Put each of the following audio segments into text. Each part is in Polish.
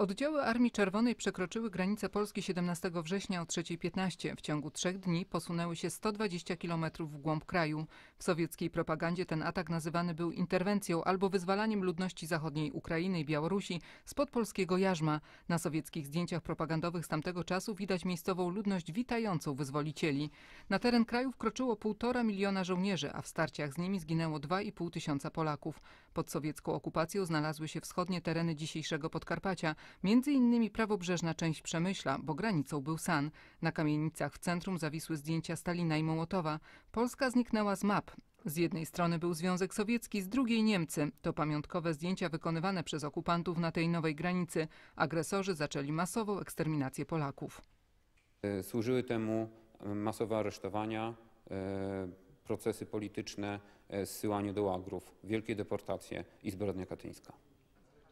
Oddziały Armii Czerwonej przekroczyły granicę Polski 17 września o 3.15. W ciągu trzech dni posunęły się 120 km w głąb kraju. W sowieckiej propagandzie ten atak nazywany był interwencją albo wyzwalaniem ludności zachodniej Ukrainy i Białorusi spod polskiego jarzma. Na sowieckich zdjęciach propagandowych z tamtego czasu widać miejscową ludność witającą wyzwolicieli. Na teren kraju wkroczyło półtora miliona żołnierzy, a w starciach z nimi zginęło 2,5 tysiąca Polaków. Pod sowiecką okupacją znalazły się wschodnie tereny dzisiejszego Podkarpacia – Między innymi prawobrzeżna część Przemyśla, bo granicą był San. Na kamienicach w centrum zawisły zdjęcia Stalina i Mołotowa. Polska zniknęła z map. Z jednej strony był Związek Sowiecki, z drugiej Niemcy. To pamiątkowe zdjęcia wykonywane przez okupantów na tej nowej granicy. Agresorzy zaczęli masową eksterminację Polaków. E, służyły temu e, masowe aresztowania, e, procesy polityczne, zsyłanie do łagrów, wielkie deportacje i zbrodnia katyńska.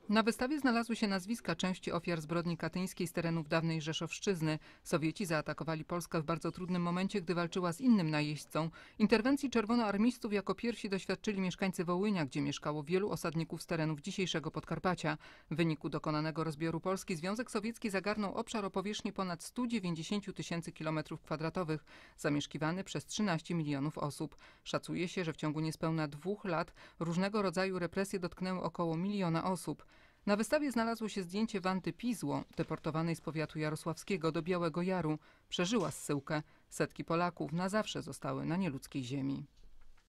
Na wystawie znalazły się nazwiska części ofiar zbrodni katyńskiej z terenów dawnej Rzeszowszczyzny. Sowieci zaatakowali Polskę w bardzo trudnym momencie, gdy walczyła z innym najeźdźcą. Interwencji czerwonoarmistów jako pierwsi doświadczyli mieszkańcy Wołynia, gdzie mieszkało wielu osadników z terenów dzisiejszego Podkarpacia. W wyniku dokonanego rozbioru Polski Związek Sowiecki zagarnął obszar o powierzchni ponad 190 tysięcy kilometrów kwadratowych, zamieszkiwany przez 13 milionów osób. Szacuje się, że w ciągu niespełna dwóch lat różnego rodzaju represje dotknęły około miliona osób. Na wystawie znalazło się zdjęcie Wanty Pizło, deportowanej z powiatu jarosławskiego do Białego Jaru. Przeżyła zsyłkę. Setki Polaków na zawsze zostały na nieludzkiej ziemi.